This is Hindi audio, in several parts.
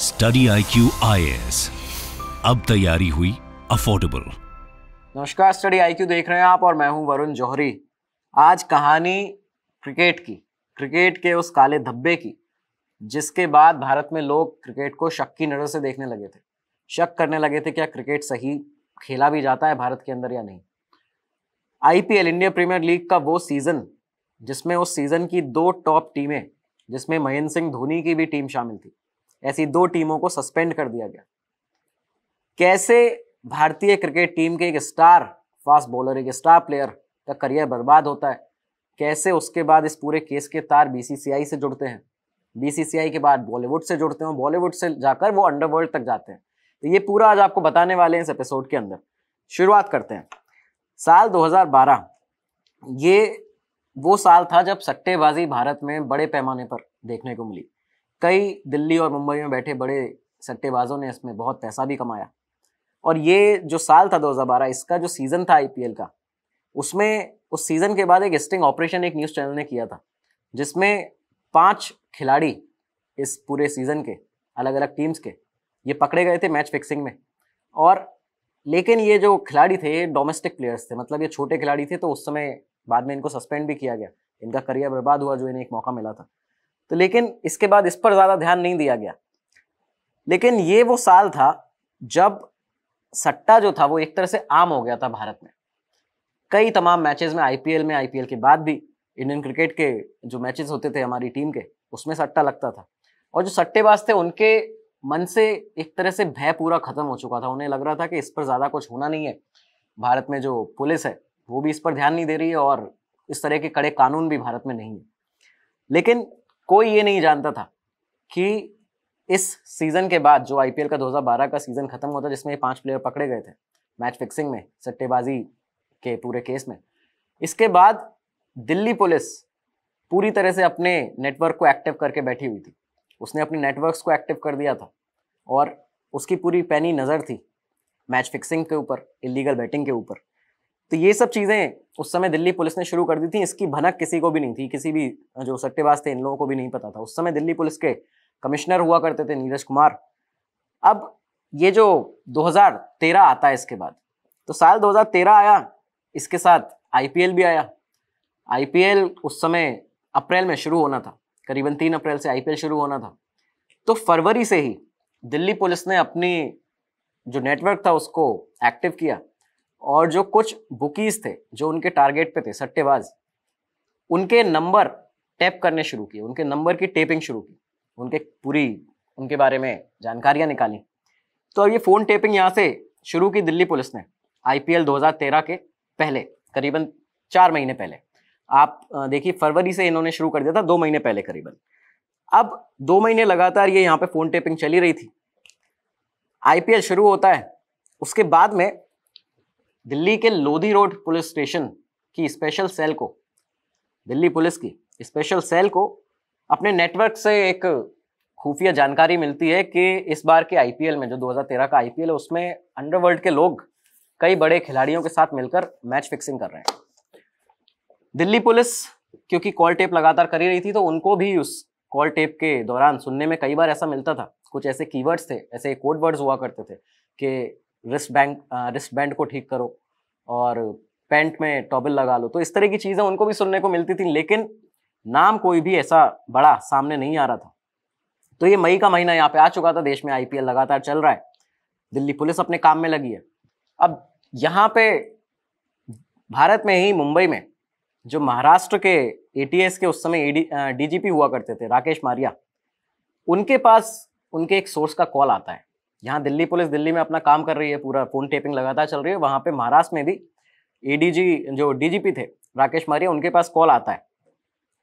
study I Q I S अब तैयारी हुई अफोर्डेबल नमस्कार स्टडी आई क्यू देख रहे हैं आप और मैं हूं वरुण जौहरी आज कहानी क्रिकेट की क्रिकेट के उस काले धब्बे की जिसके बाद भारत में लोग क्रिकेट को शक की नज़र से देखने लगे थे शक करने लगे थे क्या क्रिकेट सही खेला भी जाता है भारत के अंदर या नहीं आईपीएल इंडिया प्रीमियर लीग का वो सीज़न जिसमें उस सीज़न की दो टॉप टीमें जिसमें महेंद्र सिंह धोनी की भी टीम शामिल थी ऐसी दो टीमों को सस्पेंड कर दिया गया कैसे भारतीय क्रिकेट टीम के एक स्टार फास्ट बॉलर एक स्टार प्लेयर का करियर बर्बाद होता है कैसे उसके बाद इस पूरे केस के तार बीसीसीआई से जुड़ते हैं बीसीसीआई के बाद बॉलीवुड से जुड़ते हैं बॉलीवुड से जाकर वो अंडरवर्ल्ड तक जाते हैं तो ये पूरा आज आपको बताने वाले हैं इस एपिसोड के अंदर शुरुआत करते हैं साल 2012 ये वो साल था जब सट्टेबाजी भारत में बड़े पैमाने पर देखने को मिली कई दिल्ली और मुंबई में बैठे बड़े सट्टेबाजों ने इसमें बहुत पैसा भी कमाया और ये जो साल था दो इसका जो सीज़न था आई का उसमें उस सीज़न के बाद एक स्टिंग ऑपरेशन एक न्यूज़ चैनल ने किया था जिसमें पांच खिलाड़ी इस पूरे सीज़न के अलग अलग टीम्स के ये पकड़े गए थे मैच फिक्सिंग में और लेकिन ये जो खिलाड़ी थे डोमेस्टिक प्लेयर्स थे मतलब ये छोटे खिलाड़ी थे तो उस समय बाद में इनको सस्पेंड भी किया गया इनका करियर बर्बाद हुआ जो इन्हें एक मौका मिला था तो लेकिन इसके बाद इस पर ज़्यादा ध्यान नहीं दिया गया लेकिन ये वो साल था जब सट्टा जो था वो एक तरह से आम हो गया था भारत में कई तमाम मैचेस में आईपीएल में आईपीएल के बाद भी इंडियन क्रिकेट के जो मैचेस होते थे हमारी टीम के उसमें सट्टा लगता था और जो सट्टेबाज थे उनके मन से एक तरह से भय पूरा खत्म हो चुका था उन्हें लग रहा था कि इस पर ज़्यादा कुछ होना नहीं है भारत में जो पुलिस है वो भी इस पर ध्यान नहीं दे रही है और इस तरह के कड़े कानून भी भारत में नहीं है लेकिन कोई ये नहीं जानता था कि इस सीज़न के बाद जो आईपीएल का 2012 का सीज़न ख़त्म होता जिसमें ये पांच प्लेयर पकड़े गए थे मैच फिक्सिंग में सट्टेबाजी के पूरे केस में इसके बाद दिल्ली पुलिस पूरी तरह से अपने नेटवर्क को एक्टिव करके बैठी हुई थी उसने अपने नेटवर्क्स को एक्टिव कर दिया था और उसकी पूरी पैनी नज़र थी मैच फिक्सिंग के ऊपर इलीगल बैटिंग के ऊपर तो ये सब चीज़ें उस समय दिल्ली पुलिस ने शुरू कर दी थी इसकी भनक किसी को भी नहीं थी किसी भी जो सट्टेबाज थे इन लोगों को भी नहीं पता था उस समय दिल्ली पुलिस के कमिश्नर हुआ करते थे नीरज कुमार अब ये जो 2013 आता है इसके बाद तो साल 2013 आया इसके साथ आईपीएल भी आया आईपीएल उस समय अप्रैल में शुरू होना था करीबन तीन अप्रैल से आईपीएल शुरू होना था तो फरवरी से ही दिल्ली पुलिस ने अपनी जो नेटवर्क था उसको एक्टिव किया और जो कुछ बुकीज थे जो उनके टारगेट पे थे सट्टेबाज उनके नंबर टैप करने शुरू किए उनके नंबर की टेपिंग शुरू की उनके पूरी उनके बारे में जानकारियां निकाली तो अब ये फ़ोन टेपिंग यहाँ से शुरू की दिल्ली पुलिस ने आई 2013 के पहले करीबन चार महीने पहले आप देखिए फरवरी से इन्होंने शुरू कर दिया था दो महीने पहले करीबन अब दो महीने लगातार ये यहाँ पे फ़ोन टेपिंग चली रही थी आई शुरू होता है उसके बाद में दिल्ली के लोधी रोड पुलिस स्टेशन की स्पेशल सेल को दिल्ली पुलिस की स्पेशल सेल को अपने नेटवर्क से एक खुफिया जानकारी मिलती है कि इस बार के आईपीएल में जो 2013 का आईपीएल है उसमें अंडरवर्ल्ड के लोग कई बड़े खिलाड़ियों के साथ मिलकर मैच फिक्सिंग कर रहे हैं दिल्ली पुलिस क्योंकि कॉल टेप लगातार करी रही थी तो उनको भी उस कॉल टेप के दौरान सुनने में कई बार ऐसा मिलता था कुछ ऐसे कीवर्ड्स थे ऐसे कोड वर्ड्स हुआ करते थे कि रिस्ट बैंड रिस्ट बैंड को ठीक करो और पैंट में टॉबल लगा लो तो इस तरह की चीज़ें उनको भी सुनने को मिलती थी लेकिन नाम कोई भी ऐसा बड़ा सामने नहीं आ रहा था तो ये मई का महीना यहाँ पे आ चुका था देश में आई लगातार चल रहा है दिल्ली पुलिस अपने काम में लगी है अब यहाँ पे भारत में ही मुंबई में जो महाराष्ट्र के ए के उस समय डीजीपी हुआ करते थे राकेश मारिया उनके पास उनके एक सोर्स का कॉल आता है यहाँ दिल्ली पुलिस दिल्ली में अपना काम कर रही है पूरा फोन टेपिंग लगातार चल रही है वहाँ पे महाराष्ट्र में भी एडीजी जो डीजीपी थे राकेश मारिया उनके पास कॉल आता है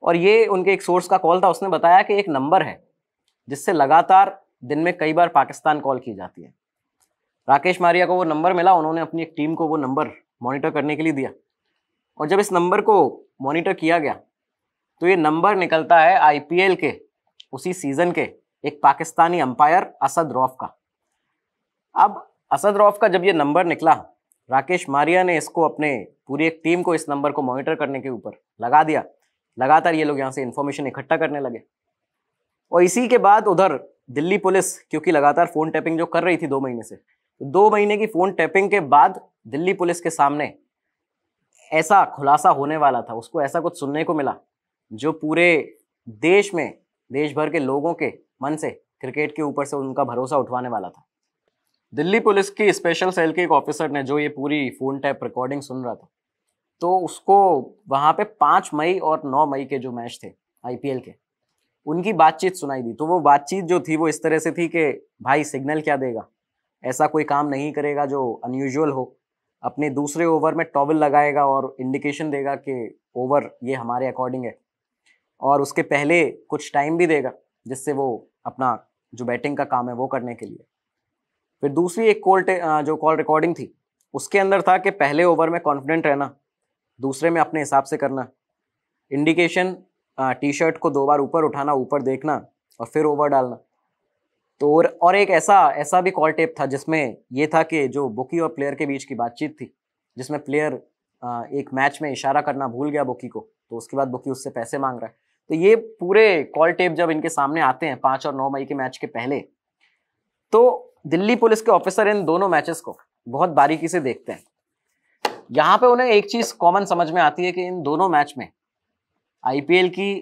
और ये उनके एक सोर्स का कॉल था उसने बताया कि एक नंबर है जिससे लगातार दिन में कई बार पाकिस्तान कॉल की जाती है राकेश मारिया को वो नंबर मिला उन्होंने अपनी एक टीम को वो नंबर मॉनिटर करने के लिए दिया और जब इस नंबर को मॉनिटर किया गया तो ये नंबर निकलता है आईपीएल के उसी सीज़न के एक पाकिस्तानी अंपायर असद रौफ का अब असद रौफ़ का जब ये नंबर निकला राकेश मारिया ने इसको अपने पूरी एक टीम को इस नंबर को मॉनिटर करने के ऊपर लगा दिया लगातार ये लोग यहाँ से इन्फॉर्मेशन इकट्ठा करने लगे और इसी के बाद उधर दिल्ली पुलिस क्योंकि लगातार फ़ोन टैपिंग जो कर रही थी दो महीने से तो दो महीने की फ़ोन टैपिंग के बाद दिल्ली पुलिस के सामने ऐसा खुलासा होने वाला था उसको ऐसा कुछ सुनने को मिला जो पूरे देश में देश भर के लोगों के मन से क्रिकेट के ऊपर से उनका भरोसा उठवाने वाला था दिल्ली पुलिस की स्पेशल सेल के एक ऑफिसर ने जो ये पूरी फोन टैप रिकॉर्डिंग सुन रहा था तो उसको वहाँ पे पाँच मई और नौ मई के जो मैच थे आईपीएल के उनकी बातचीत सुनाई दी तो वो बातचीत जो थी वो इस तरह से थी कि भाई सिग्नल क्या देगा ऐसा कोई काम नहीं करेगा जो अनयूजल हो अपने दूसरे ओवर में टॉवल लगाएगा और इंडिकेशन देगा कि ओवर ये हमारे अकॉर्डिंग है और उसके पहले कुछ टाइम भी देगा जिससे वो अपना जो बैटिंग का काम है वो करने के लिए फिर दूसरी एक कॉल जो कॉल रिकॉर्डिंग थी उसके अंदर था कि पहले ओवर में कॉन्फिडेंट रहना दूसरे में अपने हिसाब से करना इंडिकेशन टी शर्ट को दो बार ऊपर उठाना ऊपर देखना और फिर ओवर डालना तो और और एक ऐसा ऐसा भी कॉल टेप था जिसमें ये था कि जो बुकी और प्लेयर के बीच की बातचीत थी जिसमें प्लेयर एक मैच में इशारा करना भूल गया बुकी को तो उसके बाद बुकी उससे पैसे मांग रहा है तो ये पूरे कॉल टेप जब इनके सामने आते हैं पाँच और नौ मई के मैच के पहले तो दिल्ली पुलिस के ऑफिसर इन दोनों मैचेस को बहुत बारीकी से देखते हैं यहाँ पे उन्हें एक चीज कॉमन समझ में आती है कि इन दोनों मैच में आईपीएल की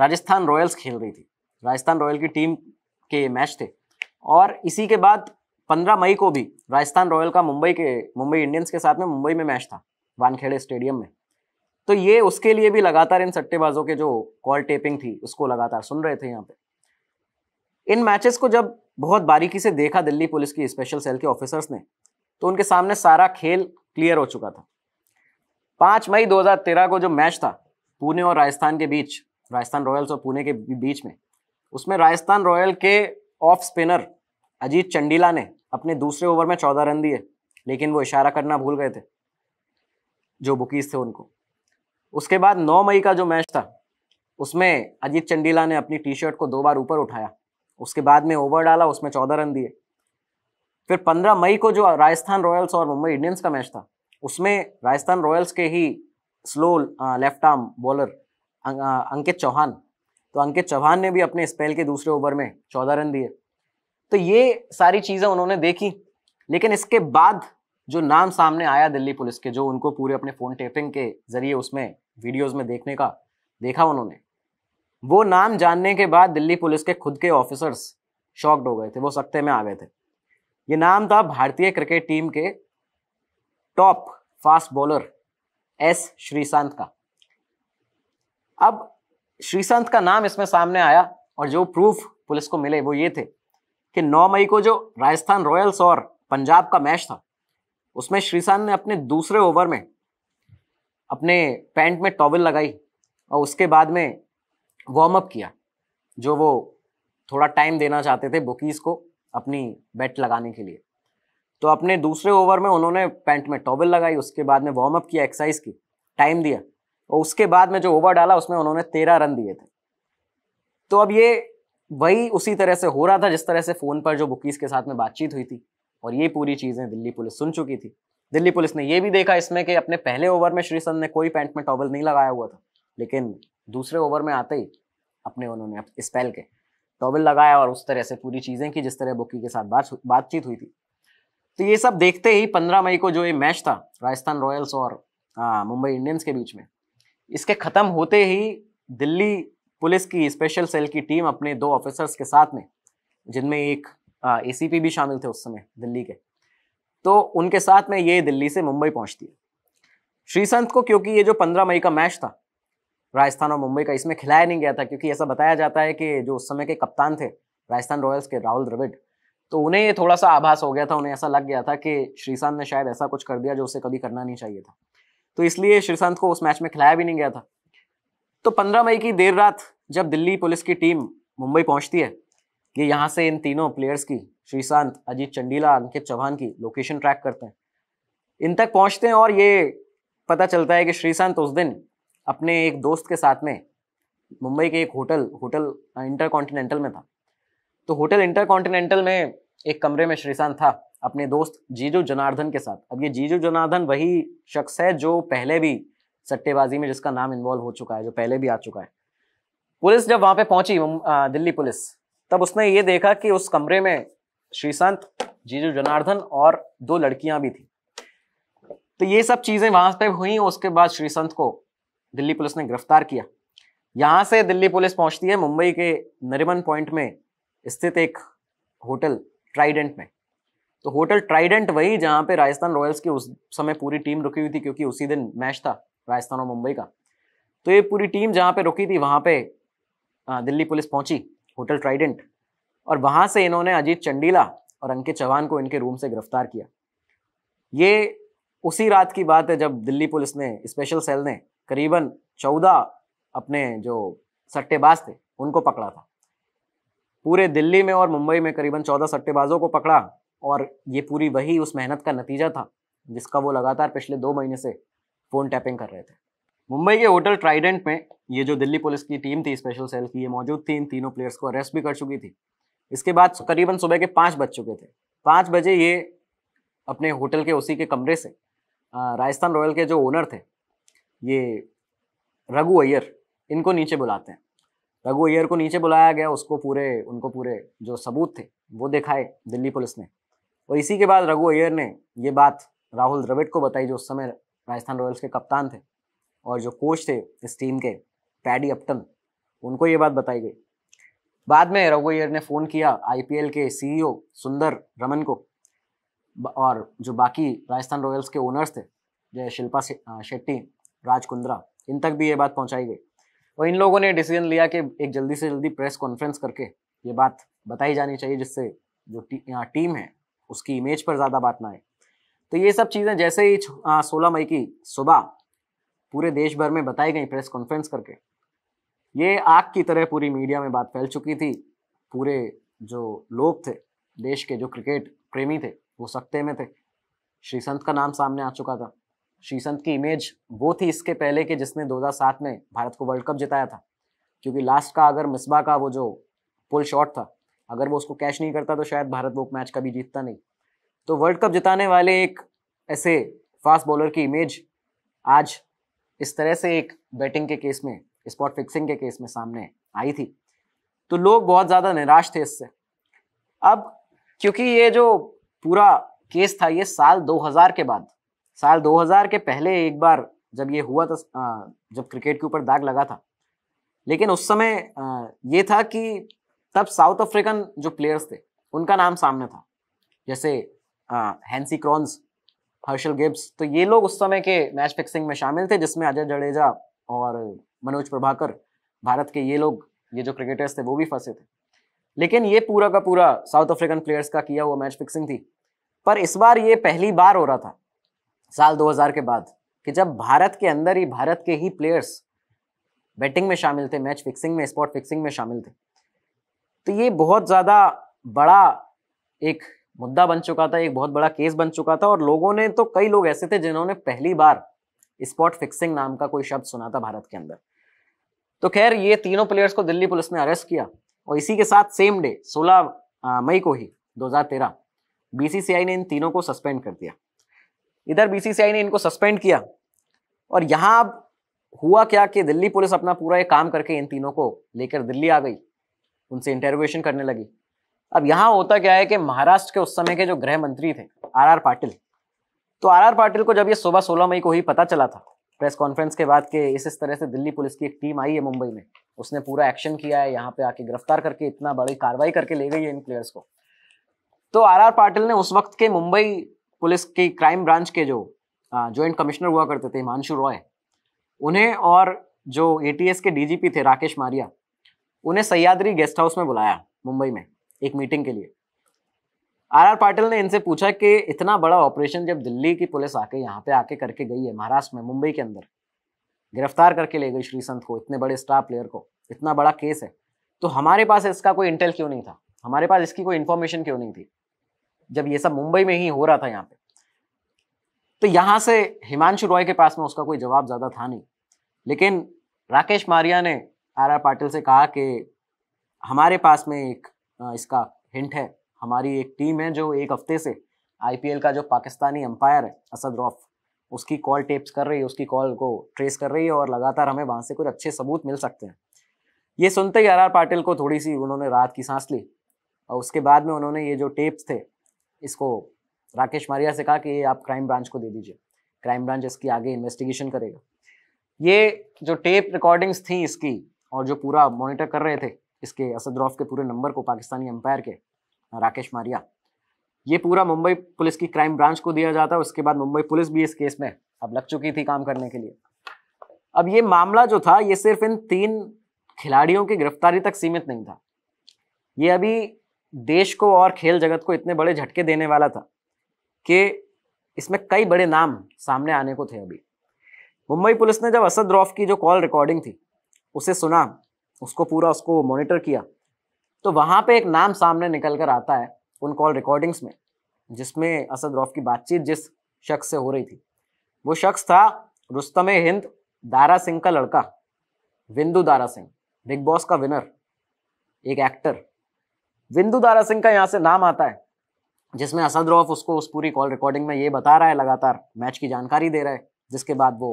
राजस्थान रॉयल्स खेल रही थी राजस्थान रॉयल की टीम के मैच थे और इसी के बाद 15 मई को भी राजस्थान रॉयल का मुंबई के मुंबई इंडियंस के साथ में मुंबई में मैच था वानखेड़े स्टेडियम में तो ये उसके लिए भी लगातार इन सट्टेबाजों के जो कॉल टेपिंग थी उसको लगातार सुन रहे थे यहाँ पे इन मैचेस को जब बहुत बारीकी से देखा दिल्ली पुलिस की स्पेशल सेल के ऑफिसर्स ने तो उनके सामने सारा खेल क्लियर हो चुका था पाँच मई 2013 को जो मैच था पुणे और राजस्थान के बीच राजस्थान रॉयल्स और पुणे के बीच में उसमें राजस्थान रॉयल के ऑफ स्पिनर अजीत चंडीला ने अपने दूसरे ओवर में चौदह रन दिए लेकिन वो इशारा करना भूल गए थे जो बुकीज थे उनको उसके बाद 9 मई का जो मैच था उसमें अजीत चंडीला ने अपनी टी शर्ट को दो बार ऊपर उठाया उसके बाद में ओवर डाला उसमें चौदह रन दिए फिर पंद्रह मई को जो राजस्थान रॉयल्स और मुंबई इंडियंस का मैच था उसमें राजस्थान रॉयल्स के ही slow left arm bowler Ankit Chauhan तो अंकित चौहान ने भी अपने स्पेल के दूसरे ओवर में चौदह रन दिए तो ये सारी चीज़ें उन्होंने देखी लेकिन इसके बाद जो नाम सामने आया दिल्ली पुलिस के जो उनको पूरे अपने फ़ोन टेपिंग के ज़रिए उसमें वीडियोज़ में देखने का देखा उन्होंने वो नाम जानने के बाद दिल्ली पुलिस के खुद के ऑफिसर्स शॉक्ड हो गए थे वो सख्ते में आ गए थे ये नाम था भारतीय क्रिकेट टीम के top fast bowler S Sreesanth का अब श्रीशांत का नाम इसमें सामने आया और जो प्रूफ पुलिस को मिले वो ये थे कि 9 मई को जो राजस्थान रॉयल्स और पंजाब का मैच था उसमें श्रीशांत ने अपने दूसरे ओवर में अपने पैंट में टॉवल लगाई और उसके बाद में वार्म अप किया जो वो थोड़ा टाइम देना चाहते थे बुकीज़ को अपनी बैट लगाने के लिए तो अपने दूसरे ओवर में उन्होंने पैंट में टॉवल लगाई उसके बाद में वार्म अप किया एक्सरसाइज की टाइम दिया और उसके बाद में जो ओवर डाला उसमें उन्होंने तेरह रन दिए थे तो अब ये वही उसी तरह से हो रहा था जिस तरह से फ़ोन पर जो बुकीज़ के साथ में बातचीत हुई थी और ये पूरी चीज़ें दिल्ली पुलिस सुन चुकी थी दिल्ली पुलिस ने ये भी देखा इसमें कि अपने पहले ओवर में श्रीसंत ने कोई पैंट में टॉवल नहीं लगाया हुआ था लेकिन दूसरे ओवर में आते ही अपने उन्होंने स्पेल के टॉबल लगाया और उस तरह से पूरी चीज़ें की जिस तरह बुकी के साथ बात बातचीत हुई थी तो ये सब देखते ही पंद्रह मई को जो ये मैच था राजस्थान रॉयल्स और मुंबई इंडियंस के बीच में इसके ख़त्म होते ही दिल्ली पुलिस की स्पेशल सेल की टीम अपने दो ऑफिसर्स के साथ में जिनमें एक ए भी शामिल थे उस समय दिल्ली के तो उनके साथ में ये दिल्ली से मुंबई पहुंचती है श्रीसंत को क्योंकि ये जो पंद्रह मई का मैच था राजस्थान और मुंबई का इसमें खिलाया नहीं गया था क्योंकि ऐसा बताया जाता है कि जो उस समय के कप्तान थे राजस्थान रॉयल्स के राहुल द्रविड़ तो उन्हें ये थोड़ा सा आभास हो गया था उन्हें ऐसा लग गया था कि श्रीशांत ने शायद ऐसा कुछ कर दिया जो उसे कभी करना नहीं चाहिए था तो इसलिए श्रीशांत को उस मैच में खिलाया भी नहीं गया था तो पंद्रह मई की देर रात जब दिल्ली पुलिस की टीम मुंबई पहुंचती है ये यहाँ से इन तीनों प्लेयर्स की श्रीशांत अजीत चंडीला अंकित चौहान की लोकेशन ट्रैक करते हैं इन तक पहुंचते हैं और ये पता चलता है कि श्रीशांत उस दिन अपने एक दोस्त के साथ में मुंबई के एक होटल होटल इंटर कॉन्टिनेंटल में था तो होटल इंटर कॉन्टिनेंटल में एक कमरे में श्रीशांत था अपने दोस्त जीजू जनार्दन के साथ अब ये जीजू जनार्दन वही शख्स है जो पहले भी सट्टेबाजी में जिसका नाम इन्वॉल्व हो चुका है जो पहले भी आ चुका है पुलिस जब वहाँ पे पहुंची दिल्ली पुलिस तब उसने ये देखा कि उस कमरे में श्रीशांत जीजू जनार्दन और दो लड़कियां भी थी तो ये सब चीज़ें वहाँ पे हुई उसके बाद श्रीसंत को दिल्ली पुलिस ने गिरफ्तार किया यहाँ से दिल्ली पुलिस पहुँचती है मुंबई के नरिमन पॉइंट में स्थित एक होटल ट्राइडेंट में तो होटल ट्राइडेंट वही जहाँ पे राजस्थान रॉयल्स की उस समय पूरी टीम रुकी हुई थी क्योंकि उसी दिन मैच था राजस्थान और मुंबई का तो ये पूरी टीम जहाँ पे रुकी थी वहाँ पे दिल्ली पुलिस पहुंची होटल ट्राइडेंट और वहाँ से इन्होंने अजीत चंडीला और अंकित चौहान को इनके रूम से गिरफ्तार किया ये उसी रात की बात है जब दिल्ली पुलिस ने स्पेशल सेल ने करीबन चौदह अपने जो सट्टेबाज थे उनको पकड़ा था पूरे दिल्ली में और मुंबई में करीबन चौदह सट्टेबाजों को पकड़ा और ये पूरी वही उस मेहनत का नतीजा था जिसका वो लगातार पिछले दो महीने से फ़ोन टैपिंग कर रहे थे मुंबई के होटल ट्राइडेंट में ये जो दिल्ली पुलिस की टीम थी स्पेशल सेल की ये मौजूद थी इन तीनों प्लेयर्स को अरेस्ट भी कर चुकी थी इसके बाद करीबन सुबह के पाँच बज चुके थे पाँच बजे ये अपने होटल के उसी के कमरे से राजस्थान रॉयल के जो ओनर थे ये रघु अय्यर इनको नीचे बुलाते हैं रघु अय्यर को नीचे बुलाया गया उसको पूरे उनको पूरे जो सबूत थे वो दिखाए दिल्ली पुलिस ने और इसी के बाद रघु अय्यर ने ये बात राहुल द्रविड़ को बताई जो उस समय राजस्थान रॉयल्स के कप्तान थे और जो कोच थे इस टीम के पैडी अपटन उनको ये बात बताई गई बाद में रघु अय्यर ने फ़ोन किया आईपीएल के सीईओ e सुंदर रमन को और जो बाकी राजस्थान रॉयल्स के ओनर्स थे जय शिल्पा शेट्टी राज कुंद्रा इन तक भी ये बात पहुंचाई गई और इन लोगों ने डिसीजन लिया कि एक जल्दी से जल्दी प्रेस कॉन्फ्रेंस करके ये बात बताई जानी चाहिए जिससे जो टी, आ, टीम है उसकी इमेज पर ज़्यादा बात ना आए तो ये सब चीज़ें जैसे ही सोलह मई की सुबह पूरे देश भर में बताई गई प्रेस कॉन्फ्रेंस करके ये आग की तरह पूरी मीडिया में बात फैल चुकी थी पूरे जो लोग थे देश के जो क्रिकेट प्रेमी थे वो सकते में थे श्रीसंत का नाम सामने आ चुका था श्रीसंत की इमेज वो थी इसके पहले कि जिसने 2007 में भारत को वर्ल्ड कप जिताया था क्योंकि लास्ट का अगर मिसबा का वो जो पुल शॉट था अगर वो उसको कैच नहीं करता तो शायद भारत वो मैच कभी जीतता नहीं तो वर्ल्ड कप जिताने वाले एक ऐसे फास्ट बॉलर की इमेज आज इस तरह से एक बैटिंग के केस में स्पॉट फिक्सिंग के केस में सामने आई थी तो लोग बहुत ज़्यादा निराश थे इससे अब क्योंकि ये जो पूरा केस था ये साल 2000 के बाद साल 2000 के पहले एक बार जब ये हुआ था जब क्रिकेट के ऊपर दाग लगा था लेकिन उस समय ये था कि तब साउथ अफ्रीकन जो प्लेयर्स थे उनका नाम सामने था जैसे हैंसी क्रॉन्स हर्षल गिब्स तो ये लोग उस समय के मैच फिक्सिंग में शामिल थे जिसमें अजय जडेजा और मनोज प्रभाकर भारत के ये लोग ये जो क्रिकेटर्स थे वो भी फंसे थे लेकिन ये पूरा का पूरा साउथ अफ्रीकन प्लेयर्स का किया हुआ मैच फिक्सिंग थी पर इस बार ये पहली बार हो रहा था साल 2000 के बाद कि जब भारत के अंदर ही भारत के ही प्लेयर्स बैटिंग में शामिल थे मैच फिक्सिंग में स्पॉट फिक्सिंग में शामिल थे तो ये बहुत ज़्यादा बड़ा एक मुद्दा बन चुका था एक बहुत बड़ा केस बन चुका था और लोगों ने तो कई लोग ऐसे थे जिन्होंने पहली बार स्पॉट फिक्सिंग नाम का कोई शब्द सुना था भारत के अंदर तो खैर ये तीनों प्लेयर्स को दिल्ली पुलिस ने अरेस्ट किया और इसी के साथ सेम डे 16 मई को ही 2013 बीसीसीआई ने इन तीनों को सस्पेंड कर दिया इधर बीसीसीआई ने इनको सस्पेंड किया और यहाँ अब हुआ क्या कि दिल्ली पुलिस अपना पूरा ये काम करके इन तीनों को लेकर दिल्ली आ गई उनसे इंटेरोगेशन करने लगी अब यहाँ होता क्या है कि महाराष्ट्र के उस समय के जो गृह मंत्री थे आर आर पाटिल तो आर आर पाटिल को जब ये सुबह सोलह मई को ही पता चला था प्रेस कॉन्फ्रेंस के बाद के इस इस तरह से दिल्ली पुलिस की एक टीम आई है मुंबई में उसने पूरा एक्शन किया है यहाँ पे आके गिरफ्तार करके इतना बड़ी कार्रवाई करके ले गई है इन प्लेयर्स को तो आर आर पाटिल ने उस वक्त के मुंबई पुलिस की क्राइम ब्रांच के जो जॉइंट कमिश्नर हुआ करते थे हिमांशु रॉय उन्हें और जो ए के डीजीपी थे राकेश मारिया उन्हें सयादरी गेस्ट हाउस में बुलाया मुंबई में एक मीटिंग के लिए आरआर पाटिल ने इनसे पूछा कि इतना बड़ा ऑपरेशन जब दिल्ली की पुलिस आके यहाँ पे आके करके गई है महाराष्ट्र में मुंबई के अंदर गिरफ्तार करके ले गई श्री संत को इतने बड़े स्टार प्लेयर को इतना बड़ा केस है तो हमारे पास इसका कोई इंटेल क्यों नहीं था हमारे पास इसकी कोई इन्फॉर्मेशन क्यों नहीं थी जब ये सब मुंबई में ही हो रहा था यहाँ पे तो यहाँ से हिमांशु रॉय के पास में उसका कोई जवाब ज़्यादा था नहीं लेकिन राकेश मारिया ने आर आर पाटिल से कहा कि हमारे पास में एक इसका हिंट है हमारी एक टीम है जो एक हफ्ते से आई का जो पाकिस्तानी अंपायर है असद रौफ उसकी कॉल टेप्स कर रही है उसकी कॉल को ट्रेस कर रही है और लगातार हमें वहाँ से कुछ अच्छे सबूत मिल सकते हैं ये सुनते ही आर आर पाटिल को थोड़ी सी उन्होंने रात की सांस ली और उसके बाद में उन्होंने ये जो टेप्स थे इसको राकेश मारिया से कहा कि ये आप क्राइम ब्रांच को दे दीजिए क्राइम ब्रांच इसकी आगे इन्वेस्टिगेशन करेगा ये जो टेप रिकॉर्डिंग्स थी इसकी और जो पूरा मॉनिटर कर रहे थे इसके असद रौफ के पूरे नंबर को पाकिस्तानी एम्पायर के राकेश मारिया ये पूरा मुंबई पुलिस की क्राइम ब्रांच को दिया जाता है उसके बाद मुंबई पुलिस भी इस केस में अब लग चुकी थी काम करने के लिए अब ये मामला जो था ये सिर्फ इन तीन खिलाड़ियों की गिरफ्तारी तक सीमित नहीं था ये अभी देश को और खेल जगत को इतने बड़े झटके देने वाला था कि इसमें कई बड़े नाम सामने आने को थे अभी मुंबई पुलिस ने जब असद रॉफ की जो कॉल रिकॉर्डिंग थी उसे सुना उसको पूरा उसको मॉनिटर किया तो वहाँ पे एक नाम सामने निकल कर आता है उन कॉल रिकॉर्डिंग्स में जिसमें असद रौफ की बातचीत जिस शख्स से हो रही थी वो शख्स था रुस्तम हिंद दारा सिंह का लड़का विंदु दारा सिंह बिग बॉस का विनर एक एक्टर विंदु दारा सिंह का यहाँ से नाम आता है जिसमें असद रौफ उसको उस पूरी कॉल रिकॉर्डिंग में ये बता रहा है लगातार मैच की जानकारी दे रहा है जिसके बाद वो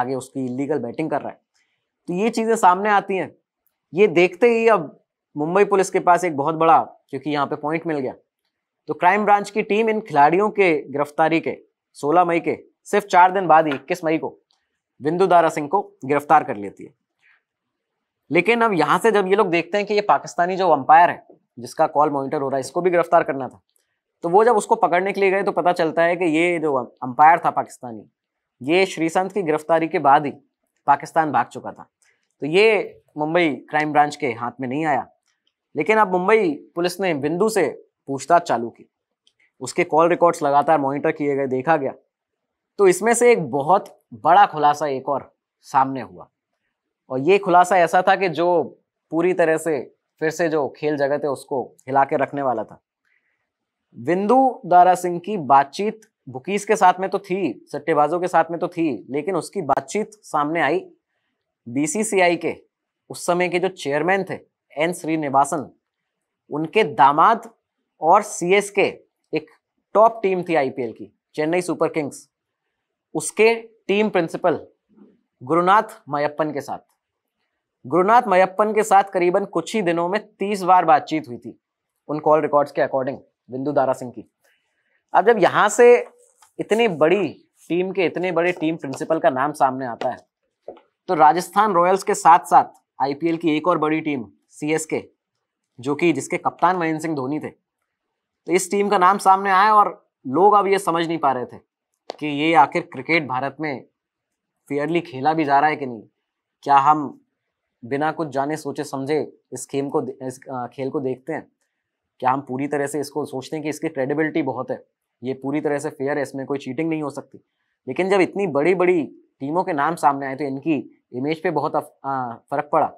आगे उसकी इलीगल बैटिंग कर रहा है तो ये चीज़ें सामने आती हैं ये देखते ही अब मुंबई पुलिस के पास एक बहुत बड़ा क्योंकि यहाँ पे पॉइंट मिल गया तो क्राइम ब्रांच की टीम इन खिलाड़ियों के गिरफ्तारी के 16 मई के सिर्फ चार दिन बाद ही इक्कीस मई को बिंदु दारा सिंह को गिरफ्तार कर लेती है लेकिन अब यहाँ से जब ये लोग देखते हैं कि ये पाकिस्तानी जो अंपायर है जिसका कॉल मॉनिटर हो रहा है इसको भी गिरफ्तार करना था तो वो जब उसको पकड़ने के लिए गए तो पता चलता है कि ये जो अंपायर था पाकिस्तानी ये श्रीसंत की गिरफ्तारी के बाद ही पाकिस्तान भाग चुका था तो ये मुंबई क्राइम ब्रांच के हाथ में नहीं आया लेकिन अब मुंबई पुलिस ने बिंदु से पूछताछ चालू की उसके कॉल रिकॉर्ड्स लगातार मॉनिटर किए गए देखा गया तो इसमें से एक बहुत बड़ा खुलासा एक और सामने हुआ और ये खुलासा ऐसा था कि जो पूरी तरह से फिर से जो खेल जगत है उसको हिला के रखने वाला था बिंदु दारा सिंह की बातचीत बुकीस के साथ में तो थी सट्टेबाजों के साथ में तो थी लेकिन उसकी बातचीत सामने आई बीसीसीआई के उस समय के जो चेयरमैन थे एन श्रीनिवासन उनके दामाद और सी के एक टॉप टीम थी आईपीएल की चेन्नई सुपर किंग्स उसके टीम प्रिंसिपल गुरुनाथ मयप्पन के साथ गुरुनाथ मयप्पन के साथ करीबन कुछ ही दिनों में तीस बार बातचीत हुई थी उन कॉल रिकॉर्ड्स के अकॉर्डिंग बिंदु दारा सिंह की अब जब यहाँ से इतनी बड़ी टीम के इतने बड़े टीम प्रिंसिपल का नाम सामने आता है तो राजस्थान रॉयल्स के साथ साथ आईपीएल की एक और बड़ी टीम के जो कि जिसके कप्तान महेंद्र सिंह धोनी थे तो इस टीम का नाम सामने आया और लोग अब ये समझ नहीं पा रहे थे कि ये आखिर क्रिकेट भारत में फेयरली खेला भी जा रहा है कि नहीं क्या हम बिना कुछ जाने सोचे समझे इस खेम को इस खेल को देखते हैं क्या हम पूरी तरह से इसको सोचते हैं कि इसकी क्रेडिबिलिटी बहुत है ये पूरी तरह से फेयर है इसमें कोई चीटिंग नहीं हो सकती लेकिन जब इतनी बड़ी बड़ी टीमों के नाम सामने आए तो इनकी इमेज पे बहुत फ़र्क पड़ा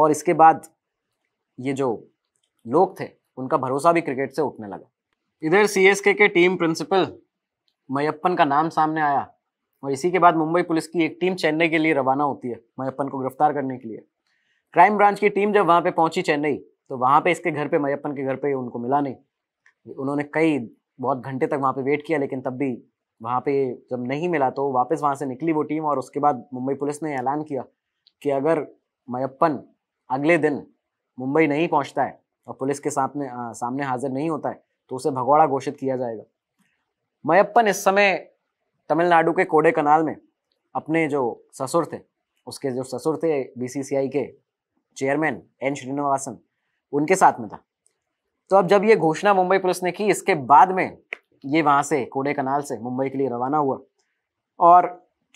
और इसके बाद ये जो लोग थे उनका भरोसा भी क्रिकेट से उठने लगा इधर सी के टीम प्रिंसिपल मैप्पन का नाम सामने आया और इसी के बाद मुंबई पुलिस की एक टीम चेन्नई के लिए रवाना होती है मैप्पन को गिरफ्तार करने के लिए क्राइम ब्रांच की टीम जब वहाँ पे पहुंची चेन्नई तो वहाँ पे इसके घर पे मैप्पन के घर पे उनको मिला नहीं उन्होंने कई बहुत घंटे तक वहाँ पे वेट किया लेकिन तब भी वहाँ पे जब नहीं मिला तो वापस वहाँ से निकली वो टीम और उसके बाद मुंबई पुलिस ने ऐलान किया कि अगर मैप्पन अगले दिन मुंबई नहीं पहुंचता है और पुलिस के सामने आ, सामने हाजिर नहीं होता है तो उसे भगोड़ा घोषित किया जाएगा मयप्पन इस समय तमिलनाडु के कोडे कनाल में अपने जो ससुर थे उसके जो ससुर थे बीसीसीआई के चेयरमैन एन श्रीनिवासन उनके साथ में था तो अब जब ये घोषणा मुंबई पुलिस ने की इसके बाद में ये वहाँ से कोडे कनाल से मुंबई के लिए रवाना हुआ और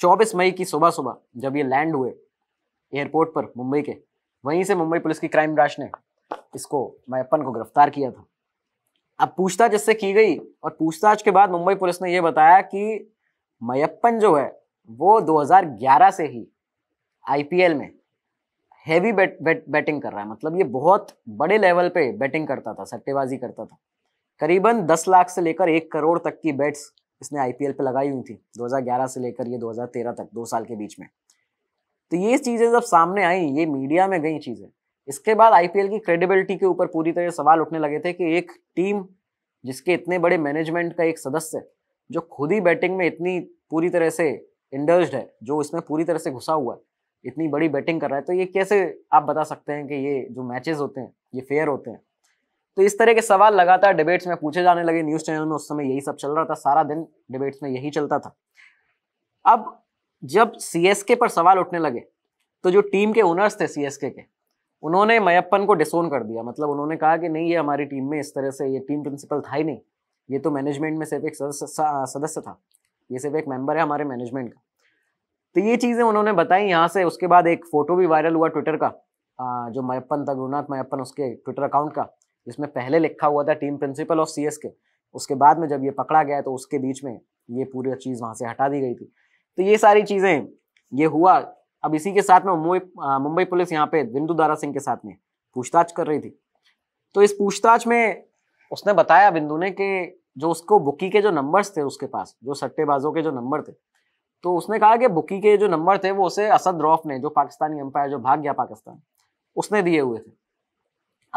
24 मई की सुबह सुबह जब ये लैंड हुए एयरपोर्ट पर मुंबई के वहीं से मुंबई पुलिस की क्राइम ब्रांच ने इसको मैपन को गिरफ्तार किया था अब पूछताछ इससे की गई और पूछताछ के बाद मुंबई पुलिस ने यह बताया कि मैप्पन जो है वो 2011 से ही आईपीएल में हैवी बैट, बैट बैटिंग कर रहा है मतलब ये बहुत बड़े लेवल पे बैटिंग करता था सट्टेबाजी करता था करीबन 10 लाख से लेकर एक करोड़ तक की बैट्स इसने आईपीएल पे लगाई हुई थी 2011 से लेकर ये 2013 तक दो साल के बीच में तो ये चीज़ें जब सामने आई ये मीडिया में गई चीज़ें इसके बाद आईपीएल की क्रेडिबिलिटी के ऊपर पूरी तरह सवाल उठने लगे थे कि एक टीम जिसके इतने बड़े मैनेजमेंट का एक सदस्य जो खुद ही बैटिंग में इतनी पूरी तरह से इंडर्ज है जो इसमें पूरी तरह से घुसा हुआ है इतनी बड़ी बैटिंग कर रहा है तो ये कैसे आप बता सकते हैं कि ये जो मैचेस होते हैं ये फेयर होते हैं तो इस तरह के सवाल लगातार डिबेट्स में पूछे जाने लगे न्यूज़ चैनल में उस समय यही सब चल रहा था सारा दिन डिबेट्स में यही चलता था अब जब सी पर सवाल उठने लगे तो जो टीम के ओनर्स थे सी के उन्होंने मैप्पन को डिसोन कर दिया मतलब उन्होंने कहा कि नहीं ये हमारी टीम में इस तरह से ये टीम प्रिंसिपल था ही नहीं ये तो मैनेजमेंट में सिर्फ एक सदस्य था ये सिर्फ एक मेंबर है हमारे मैनेजमेंट का तो ये चीज़ें उन्होंने बताई यहाँ से उसके बाद एक फ़ोटो भी वायरल हुआ ट्विटर का जो मैप्पन था गुरुनाथ मैप्पन उसके ट्विटर अकाउंट का जिसमें पहले लिखा हुआ था टीम प्रिंसिपल ऑफ सी के उसके बाद में जब ये पकड़ा गया तो उसके बीच में ये पूरी चीज़ वहाँ से हटा दी गई थी तो ये सारी चीज़ें ये हुआ अब इसी के साथ में मुंबई मुंबई पुलिस यहाँ पे बिंदु दारा सिंह के साथ में पूछताछ कर रही थी तो इस पूछताछ में उसने बताया बिंदु ने कि जो उसको बुकी के जो नंबर्स थे उसके पास जो सट्टेबाजों के जो नंबर थे तो उसने कहा कि बुकी के जो नंबर थे वो उसे असद रौफ ने जो पाकिस्तानी एम्पायर जो भाग गया पाकिस्तान उसने दिए हुए थे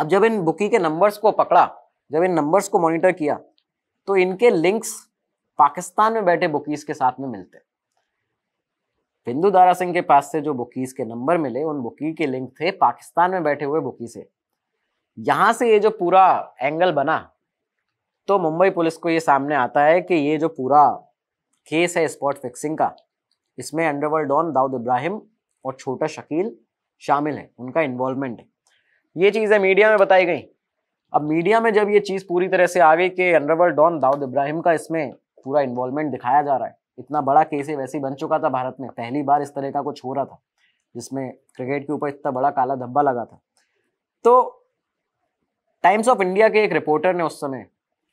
अब जब इन बुकी के नंबर्स को पकड़ा जब इन नंबर्स को मॉनिटर किया तो इनके लिंक्स पाकिस्तान में बैठे बुकीज के साथ में मिलते बिंदु दारा सिंह के पास से जो बुकीज के नंबर मिले उन बुकी के लिंक थे पाकिस्तान में बैठे हुए बुकी से यहां से ये जो पूरा एंगल बना तो मुंबई पुलिस को ये सामने आता है कि ये जो पूरा केस है स्पॉट फिक्सिंग का इसमें अंडरवर्ल्ड डॉन दाऊद इब्राहिम और छोटा शकील शामिल है उनका इन्वॉल्वमेंट है ये चीज़ें मीडिया में बताई गई अब मीडिया में जब ये चीज़ पूरी तरह से आ गई कि अंडरवर्ल्ड डॉन दाऊद इब्राहिम का इसमें पूरा इन्वॉल्वमेंट दिखाया जा रहा है इतना बड़ा केस है वैसे ही बन चुका था भारत में पहली बार इस तरह का कुछ हो रहा था जिसमें क्रिकेट के ऊपर इतना बड़ा काला धब्बा लगा था तो टाइम्स ऑफ इंडिया के एक रिपोर्टर ने उस समय